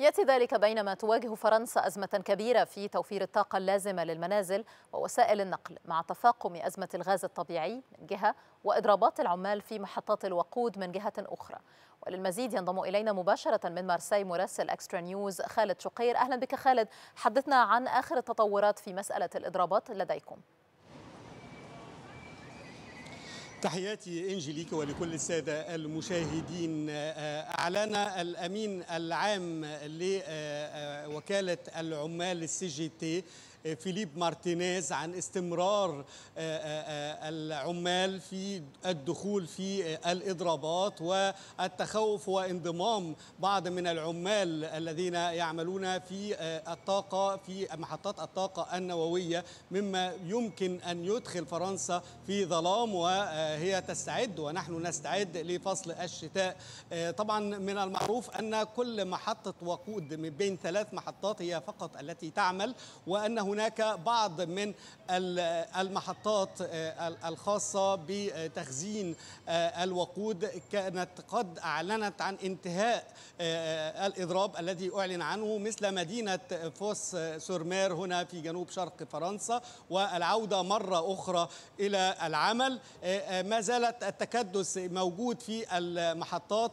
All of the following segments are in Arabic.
يأتي ذلك بينما تواجه فرنسا أزمة كبيرة في توفير الطاقة اللازمة للمنازل ووسائل النقل مع تفاقم أزمة الغاز الطبيعي من جهة وإضرابات العمال في محطات الوقود من جهة أخرى وللمزيد ينضم إلينا مباشرة من مارسي مراسل أكسترا نيوز خالد شقير أهلا بك خالد حدثنا عن آخر التطورات في مسألة الإضرابات لديكم تحياتي انجليكا ولكل الساده المشاهدين آه، اعلن الامين العام لوكاله آه، آه، العمال السي جي تي فيليب مارتينيز عن استمرار آه، آه، آه، العمال في الدخول في الاضرابات والتخوف وانضمام بعض من العمال الذين يعملون في الطاقه في محطات الطاقه النوويه مما يمكن ان يدخل فرنسا في ظلام وهي تستعد ونحن نستعد لفصل الشتاء طبعا من المعروف ان كل محطه وقود من بين ثلاث محطات هي فقط التي تعمل وانه هناك بعض من المحطات آه، الخاصة بتخزين آه، الوقود كانت قد أعلنت عن انتهاء آه، الإضراب الذي أعلن عنه مثل مدينة فوس سورمير هنا في جنوب شرق فرنسا والعودة مرة أخرى إلى العمل ما زالت التكدس موجود في المحطات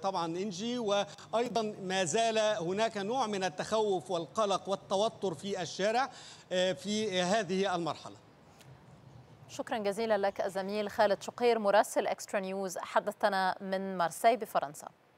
طبعا إنجي وأيضا ما زال هناك نوع من التخوف والقلق والتوتر في الشارع آه، في هذه المرحله شكرا جزيلا لك الزميل خالد شقير مراسل اكسترا نيوز حدثنا من مارسي بفرنسا